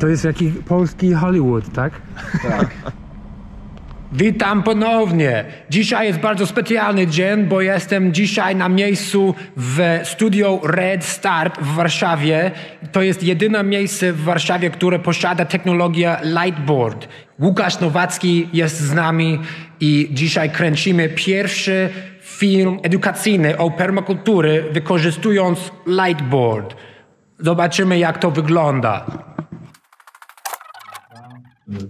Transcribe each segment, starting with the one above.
To jest jakiś polski Hollywood, tak? Tak. Witam ponownie. Dzisiaj jest bardzo specjalny dzień, bo jestem dzisiaj na miejscu w studio Red Start w Warszawie. To jest jedyne miejsce w Warszawie, które posiada technologię Lightboard. Łukasz Nowacki jest z nami i dzisiaj kręcimy pierwszy film edukacyjny o permakultury wykorzystując Lightboard. Zobaczymy jak to wygląda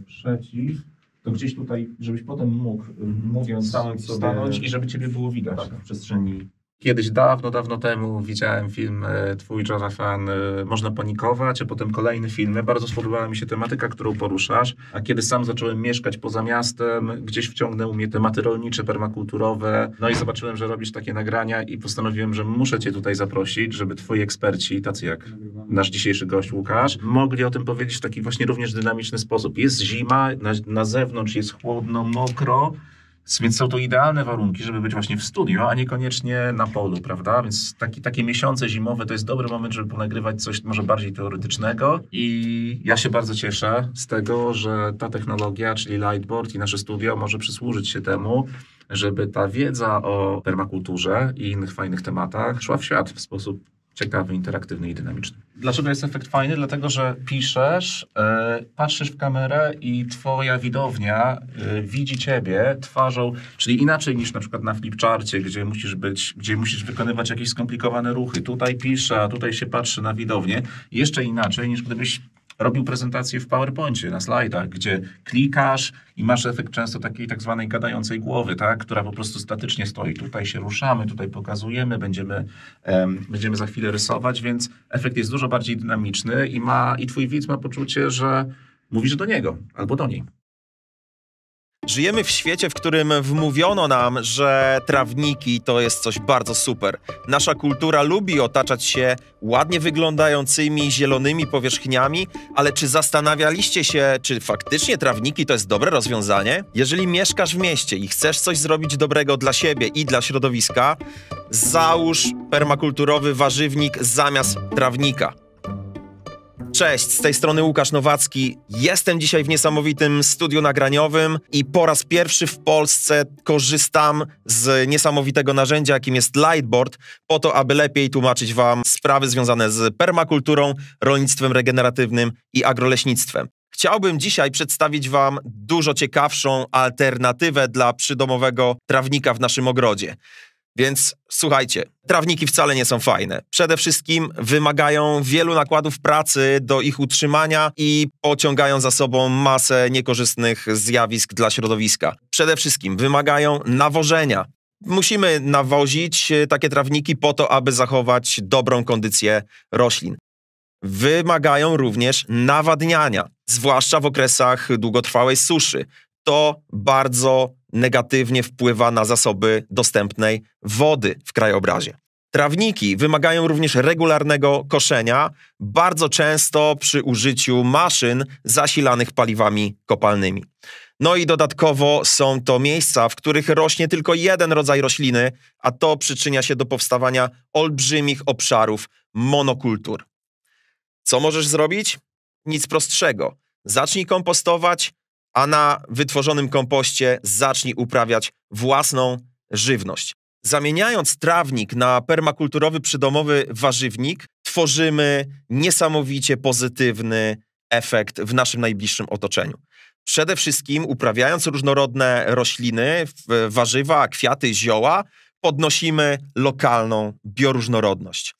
przeciw, to gdzieś tutaj, żebyś potem mógł, mówiąc, Stanąć sobie- stanąć i żeby ciebie było widać Tak. w przestrzeni Kiedyś dawno, dawno temu widziałem film e, Twój Jonathan e, Można panikować, a potem kolejny film. Bardzo spodobała mi się tematyka, którą poruszasz. A kiedy sam zacząłem mieszkać poza miastem, gdzieś wciągnęły mnie tematy rolnicze, permakulturowe. No i zobaczyłem, że robisz takie nagrania i postanowiłem, że muszę Cię tutaj zaprosić, żeby Twoi eksperci, tacy jak nasz dzisiejszy gość Łukasz, mogli o tym powiedzieć w taki właśnie również dynamiczny sposób. Jest zima, na, na zewnątrz jest chłodno, mokro. Więc są to idealne warunki, żeby być właśnie w studio, a niekoniecznie na polu, prawda? Więc taki, takie miesiące zimowe to jest dobry moment, żeby ponagrywać coś może bardziej teoretycznego i ja się bardzo cieszę z tego, że ta technologia, czyli Lightboard i nasze studio może przysłużyć się temu, żeby ta wiedza o permakulturze i innych fajnych tematach szła w świat w sposób ciekawy, interaktywny i dynamiczny. Dlaczego jest efekt fajny? Dlatego, że piszesz, yy, patrzysz w kamerę i twoja widownia yy, widzi ciebie twarzą, czyli inaczej niż na przykład na flipcharcie, gdzie musisz być, gdzie musisz wykonywać jakieś skomplikowane ruchy. Tutaj pisze, a tutaj się patrzy na widownię. Jeszcze inaczej niż gdybyś robił prezentacje w PowerPointie, na slajdach, gdzie klikasz i masz efekt często takiej tak zwanej gadającej głowy, tak, która po prostu statycznie stoi. Tutaj się ruszamy, tutaj pokazujemy, będziemy, um, będziemy za chwilę rysować, więc efekt jest dużo bardziej dynamiczny i, ma, i twój widz ma poczucie, że mówisz do niego albo do niej. Żyjemy w świecie, w którym wmówiono nam, że trawniki to jest coś bardzo super. Nasza kultura lubi otaczać się ładnie wyglądającymi zielonymi powierzchniami, ale czy zastanawialiście się, czy faktycznie trawniki to jest dobre rozwiązanie? Jeżeli mieszkasz w mieście i chcesz coś zrobić dobrego dla siebie i dla środowiska, załóż permakulturowy warzywnik zamiast trawnika. Cześć, z tej strony Łukasz Nowacki. Jestem dzisiaj w niesamowitym studiu nagraniowym i po raz pierwszy w Polsce korzystam z niesamowitego narzędzia, jakim jest Lightboard, po to, aby lepiej tłumaczyć Wam sprawy związane z permakulturą, rolnictwem regeneratywnym i agroleśnictwem. Chciałbym dzisiaj przedstawić Wam dużo ciekawszą alternatywę dla przydomowego trawnika w naszym ogrodzie. Więc słuchajcie, trawniki wcale nie są fajne. Przede wszystkim wymagają wielu nakładów pracy do ich utrzymania i pociągają za sobą masę niekorzystnych zjawisk dla środowiska. Przede wszystkim wymagają nawożenia. Musimy nawozić e, takie trawniki po to, aby zachować dobrą kondycję roślin. Wymagają również nawadniania, zwłaszcza w okresach długotrwałej suszy. To bardzo negatywnie wpływa na zasoby dostępnej wody w krajobrazie. Trawniki wymagają również regularnego koszenia, bardzo często przy użyciu maszyn zasilanych paliwami kopalnymi. No i dodatkowo są to miejsca, w których rośnie tylko jeden rodzaj rośliny, a to przyczynia się do powstawania olbrzymich obszarów monokultur. Co możesz zrobić? Nic prostszego. Zacznij kompostować, a na wytworzonym kompoście zacznij uprawiać własną żywność. Zamieniając trawnik na permakulturowy przydomowy warzywnik, tworzymy niesamowicie pozytywny efekt w naszym najbliższym otoczeniu. Przede wszystkim uprawiając różnorodne rośliny, warzywa, kwiaty, zioła, podnosimy lokalną bioróżnorodność.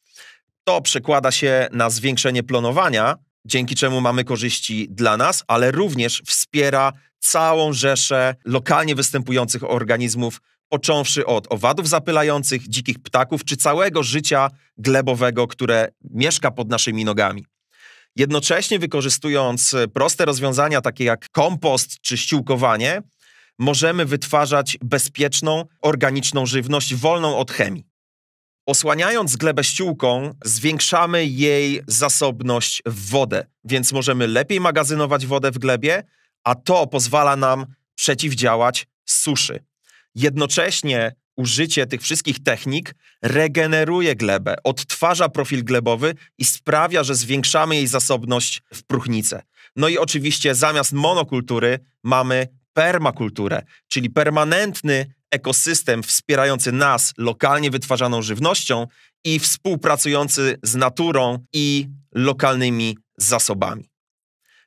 To przekłada się na zwiększenie plonowania, dzięki czemu mamy korzyści dla nas, ale również wspiera całą rzeszę lokalnie występujących organizmów, począwszy od owadów zapylających, dzikich ptaków czy całego życia glebowego, które mieszka pod naszymi nogami. Jednocześnie wykorzystując proste rozwiązania takie jak kompost czy ściółkowanie, możemy wytwarzać bezpieczną, organiczną żywność wolną od chemii. Osłaniając glebę ściółką, zwiększamy jej zasobność w wodę, więc możemy lepiej magazynować wodę w glebie, a to pozwala nam przeciwdziałać suszy. Jednocześnie użycie tych wszystkich technik regeneruje glebę, odtwarza profil glebowy i sprawia, że zwiększamy jej zasobność w próchnicę. No i oczywiście zamiast monokultury mamy permakulturę, czyli permanentny ekosystem wspierający nas lokalnie wytwarzaną żywnością i współpracujący z naturą i lokalnymi zasobami.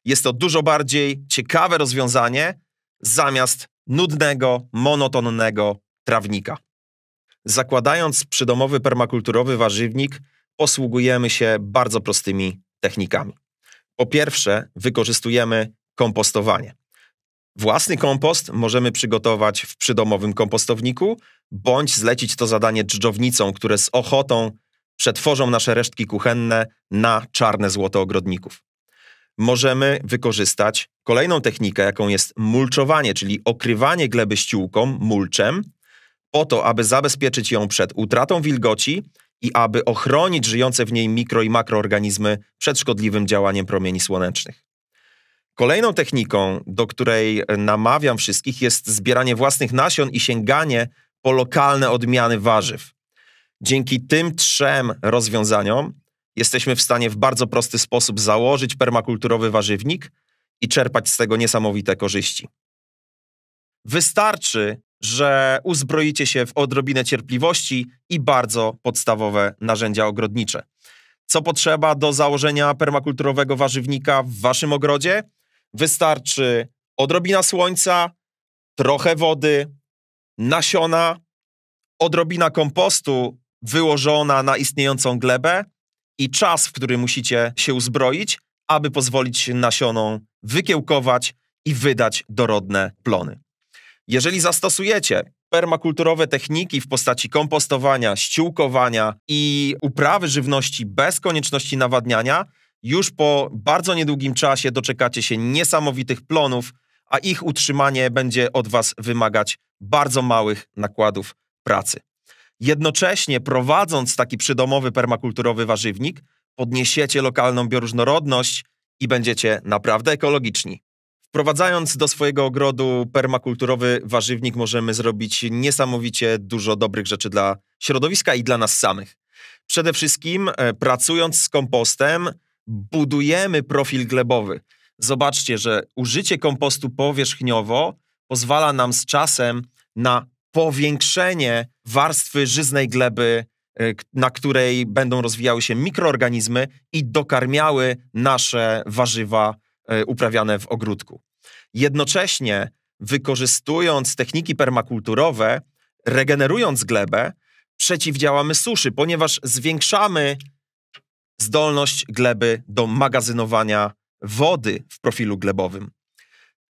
Jest to dużo bardziej ciekawe rozwiązanie zamiast nudnego, monotonnego trawnika. Zakładając przydomowy permakulturowy warzywnik, posługujemy się bardzo prostymi technikami. Po pierwsze, wykorzystujemy kompostowanie. Własny kompost możemy przygotować w przydomowym kompostowniku, bądź zlecić to zadanie dżdżownicom, które z ochotą przetworzą nasze resztki kuchenne na czarne złoto ogrodników. Możemy wykorzystać kolejną technikę, jaką jest mulczowanie, czyli okrywanie gleby ściółką, mulczem, po to, aby zabezpieczyć ją przed utratą wilgoci i aby ochronić żyjące w niej mikro i makroorganizmy przed szkodliwym działaniem promieni słonecznych. Kolejną techniką, do której namawiam wszystkich, jest zbieranie własnych nasion i sięganie po lokalne odmiany warzyw. Dzięki tym trzem rozwiązaniom jesteśmy w stanie w bardzo prosty sposób założyć permakulturowy warzywnik i czerpać z tego niesamowite korzyści. Wystarczy, że uzbroicie się w odrobinę cierpliwości i bardzo podstawowe narzędzia ogrodnicze. Co potrzeba do założenia permakulturowego warzywnika w waszym ogrodzie? Wystarczy odrobina słońca, trochę wody, nasiona, odrobina kompostu wyłożona na istniejącą glebę i czas, w który musicie się uzbroić, aby pozwolić nasionom wykiełkować i wydać dorodne plony. Jeżeli zastosujecie permakulturowe techniki w postaci kompostowania, ściółkowania i uprawy żywności bez konieczności nawadniania, już po bardzo niedługim czasie doczekacie się niesamowitych plonów, a ich utrzymanie będzie od Was wymagać bardzo małych nakładów pracy. Jednocześnie prowadząc taki przydomowy permakulturowy warzywnik, podniesiecie lokalną bioróżnorodność i będziecie naprawdę ekologiczni. Wprowadzając do swojego ogrodu permakulturowy warzywnik, możemy zrobić niesamowicie dużo dobrych rzeczy dla środowiska i dla nas samych. Przede wszystkim e, pracując z kompostem, budujemy profil glebowy. Zobaczcie, że użycie kompostu powierzchniowo pozwala nam z czasem na powiększenie warstwy żyznej gleby, e, na której będą rozwijały się mikroorganizmy i dokarmiały nasze warzywa e, uprawiane w ogródku. Jednocześnie wykorzystując techniki permakulturowe, regenerując glebę, przeciwdziałamy suszy, ponieważ zwiększamy zdolność gleby do magazynowania wody w profilu glebowym.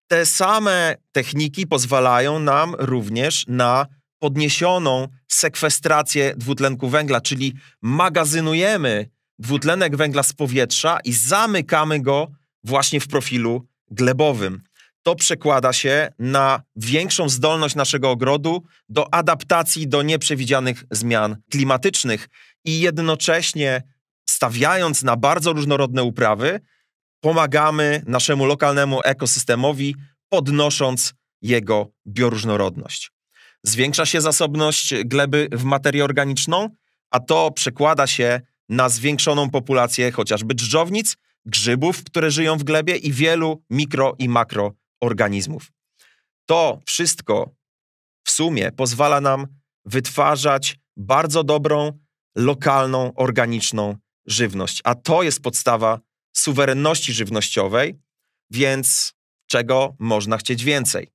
Te same techniki pozwalają nam również na podniesioną sekwestrację dwutlenku węgla, czyli magazynujemy dwutlenek węgla z powietrza i zamykamy go właśnie w profilu glebowym. To przekłada się na większą zdolność naszego ogrodu do adaptacji do nieprzewidzianych zmian klimatycznych i jednocześnie stawiając na bardzo różnorodne uprawy, pomagamy naszemu lokalnemu ekosystemowi, podnosząc jego bioróżnorodność. Zwiększa się zasobność gleby w materię organiczną, a to przekłada się na zwiększoną populację chociażby drżownic, grzybów, które żyją w glebie i wielu mikro i makroorganizmów. To wszystko w sumie pozwala nam wytwarzać bardzo dobrą, lokalną, organiczną żywność. A to jest podstawa suwerenności żywnościowej, więc czego można chcieć więcej?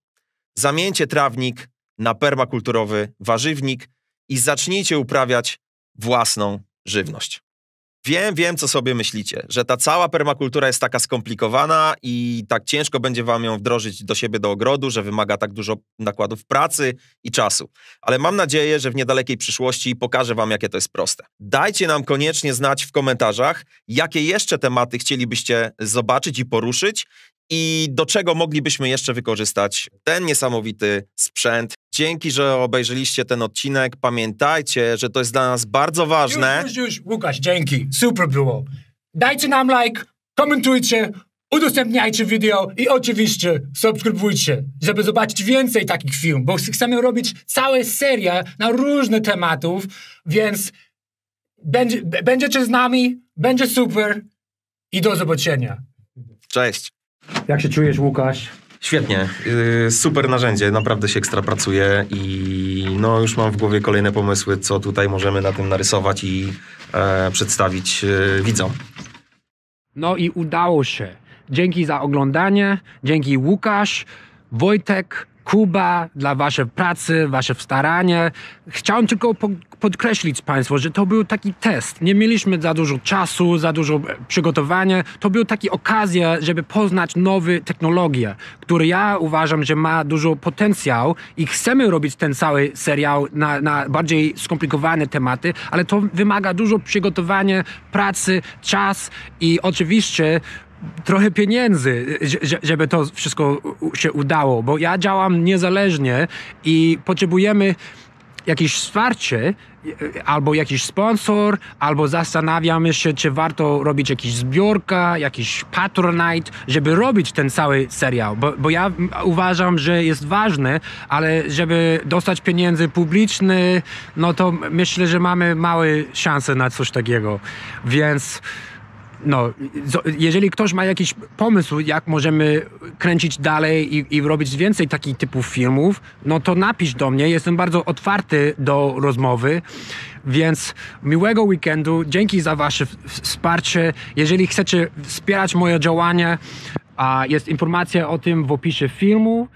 Zamieńcie trawnik na permakulturowy warzywnik i zacznijcie uprawiać własną żywność. Wiem, wiem, co sobie myślicie, że ta cała permakultura jest taka skomplikowana i tak ciężko będzie wam ją wdrożyć do siebie, do ogrodu, że wymaga tak dużo nakładów pracy i czasu. Ale mam nadzieję, że w niedalekiej przyszłości pokażę wam, jakie to jest proste. Dajcie nam koniecznie znać w komentarzach, jakie jeszcze tematy chcielibyście zobaczyć i poruszyć i do czego moglibyśmy jeszcze wykorzystać ten niesamowity sprzęt, Dzięki, że obejrzeliście ten odcinek. Pamiętajcie, że to jest dla nas bardzo ważne. Już, już, już. Łukasz, dzięki. Super było. Dajcie nam like, komentujcie, udostępniajcie wideo i oczywiście subskrybujcie, żeby zobaczyć więcej takich filmów, bo chcemy robić całe serie na różne tematów, więc będzie, będziecie z nami, będzie super i do zobaczenia. Cześć. Jak się czujesz, Łukasz? Świetnie, y, super narzędzie, naprawdę się ekstra pracuje i no już mam w głowie kolejne pomysły, co tutaj możemy na tym narysować i e, przedstawić y, widzom. No i udało się. Dzięki za oglądanie, dzięki Łukasz, Wojtek, Kuba, dla waszej pracy, wasze staranie. Chciałem tylko po podkreślić Państwu, że to był taki test. Nie mieliśmy za dużo czasu, za dużo e, przygotowania. To był taki okazja, żeby poznać nowe technologie, które ja uważam, że ma dużo potencjał i chcemy robić ten cały serial na, na bardziej skomplikowane tematy, ale to wymaga dużo przygotowania, pracy, czas i oczywiście trochę pieniędzy, żeby to wszystko się udało, bo ja działam niezależnie i potrzebujemy jakieś wsparcie, e, albo jakiś sponsor, albo zastanawiamy się, czy warto robić jakieś zbiórka, jakiś patronite, żeby robić ten cały serial. Bo, bo ja uważam, że jest ważne, ale żeby dostać pieniędzy publiczne, no to myślę, że mamy małe szanse na coś takiego. Więc no, jeżeli ktoś ma jakiś pomysł, jak możemy kręcić dalej i, i, robić więcej takich typów filmów, no to napisz do mnie. Jestem bardzo otwarty do rozmowy. Więc miłego weekendu. Dzięki za Wasze wsparcie. Jeżeli chcecie wspierać moje działania, jest informacja o tym w opisie filmu.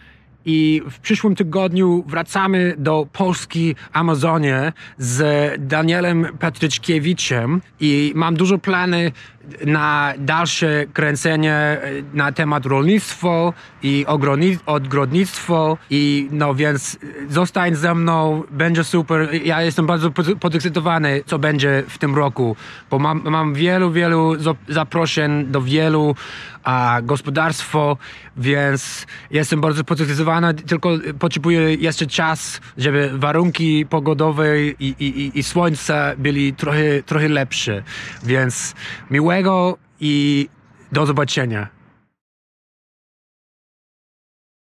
I w przyszłym tygodniu wracamy do Polski Amazonie z Danielem Patryczkiewiczem i mam dużo plany na dalsze kręcenie e, na temat rolnictwo i ogrodnictwa. i no więc e, zostań ze mną, będzie super. Ja jestem bardzo podekscytowany, co będzie w tym roku, bo mam, mam wielu, wielu zaproszeń do wielu a, gospodarstw, więc jestem bardzo podekscytowany, tylko potrzebuję jeszcze czas, żeby warunki pogodowe i, i, i, i słońca byli trochę, trochę lepsze, więc miłe miłego i do zobaczenia.